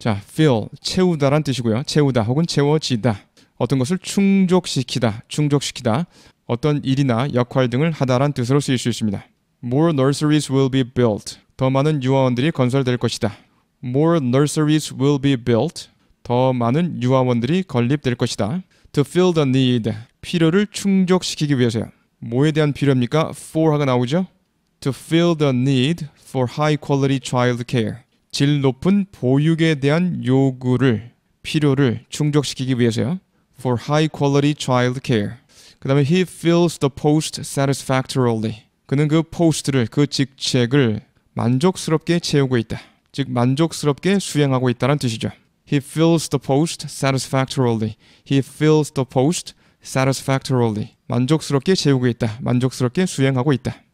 자, fill 채우다란 뜻이고요. 채우다 혹은 채워지다. 어떤 것을 충족시키다, 충족시키다. 어떤 일이나 역할 등을 하다란 뜻으로 쓰일 수 있습니다. More nurseries will be built. 더 많은 유아원들이 건설될 것이다. More nurseries will be built. 더 많은 유아원들이 건립될 것이다. To fill the need. 필요를 충족시키기 위해서요. 뭐에 대한 필요입니까? for가 나오죠? To fill the need for high quality child care. 질 높은 보육에 대한 요구를 필요를 충족시키기 위해서요. For high quality child care. 그다음에 he fills the post satisfactorily. 그는 그 포스트를 그 직책을 만족스럽게 채우고 있다. 즉 만족스럽게 수행하고 있다는 뜻이죠. He fills the post satisfactorily. He fills the post satisfactorily. 만족스럽게 채우고 있다. 만족스럽게 수행하고 있다.